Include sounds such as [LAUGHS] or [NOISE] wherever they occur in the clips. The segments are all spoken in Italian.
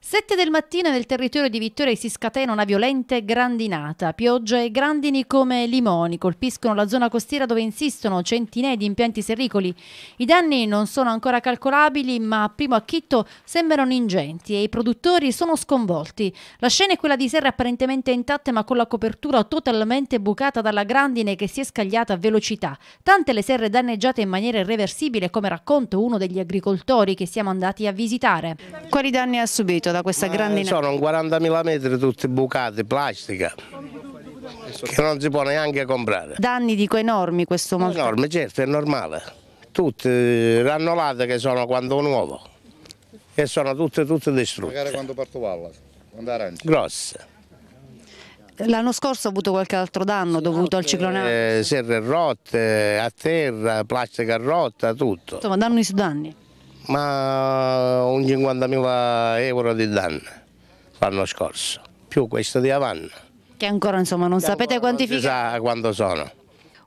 7 del mattino nel territorio di Vittoria si scatena una violenta grandinata. Piogge e grandini come limoni colpiscono la zona costiera dove insistono centinaia di impianti serricoli. I danni non sono ancora calcolabili, ma a primo acchitto sembrano ingenti e i produttori sono sconvolti. La scena è quella di serre apparentemente intatte ma con la copertura totalmente bucata dalla grandine che si è scagliata a velocità. Tante le serre danneggiate in maniera irreversibile, come racconta uno degli agricoltori che siamo andati a visitare. Quali danni ha subito? colpito da questa Ma grande eh, Sono 40.000 metri tutti bucati, plastica che non si può neanche comprare. Danni dico enormi questo mondo. Enormi, certo, è normale. Tutte eh, rannolate che sono quando nuovo e sono tutte, tutte distrutte. Magari quando parto palla, quando arancia. Grosse. L'anno scorso ha avuto qualche altro danno dovuto al ciclone? Eh, serre rotte, a terra, plastica rotta, tutto. Insomma, danni su danni. Ma un 50.000 euro di danno l'anno scorso, più questo di Avanna. Che ancora insomma non che sapete quantificare. Non sa quanto sono.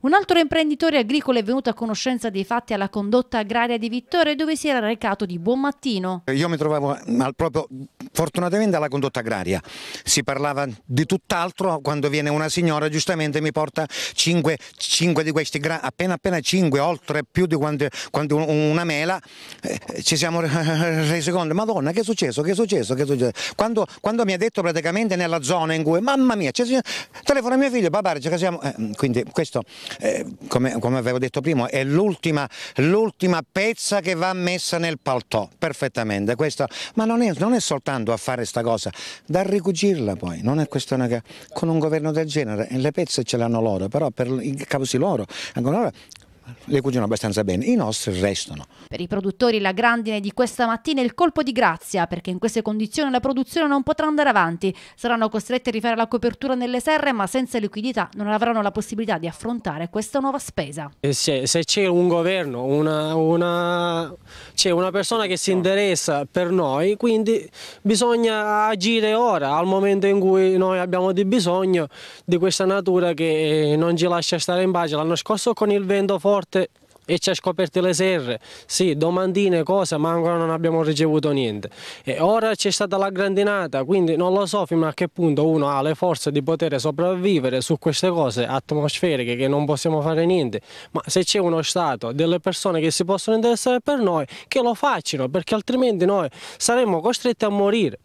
Un altro imprenditore agricolo è venuto a conoscenza dei fatti alla condotta agraria di Vittorio dove si era recato di buon mattino. Io mi trovavo proprio Fortunatamente alla condotta agraria si parlava di tutt'altro quando viene una signora giustamente mi porta 5, 5 di questi grani, appena appena 5, oltre più di quanti, quanti una mela, eh, ci siamo [LAUGHS] resi conto, madonna che è successo, che è successo, che è successo. Quando, quando mi ha detto praticamente nella zona in cui, mamma mia, c'è, a mio figlio, papà, ci casiamo. Eh, quindi questo, eh, come, come, avevo detto prima, è l'ultima, pezza che va messa nel paltò, perfettamente. Questo, ma non è, non è soltanto continuando a fare sta cosa, da ricucirla poi, non è questione che con un governo del genere, le pezze ce l'hanno loro, però per i causi loro, ancora loro le cucinano abbastanza bene, i nostri restano. Per i produttori la grandine di questa mattina è il colpo di grazia, perché in queste condizioni la produzione non potrà andare avanti, saranno costretti a rifare la copertura nelle serre, ma senza liquidità non avranno la possibilità di affrontare questa nuova spesa. Se, se c'è un governo, una, una, c'è una persona che si interessa per noi, quindi bisogna agire ora, al momento in cui noi abbiamo di bisogno di questa natura che non ci lascia stare in pace. L'anno scorso con il vento forte porte e ci ha scoperto le serre, sì, domandine, cosa, ma ancora non abbiamo ricevuto niente. E ora c'è stata la grandinata, quindi non lo so fino a che punto uno ha le forze di poter sopravvivere su queste cose atmosferiche che non possiamo fare niente, ma se c'è uno Stato, delle persone che si possono interessare per noi, che lo facciano, perché altrimenti noi saremmo costretti a morire.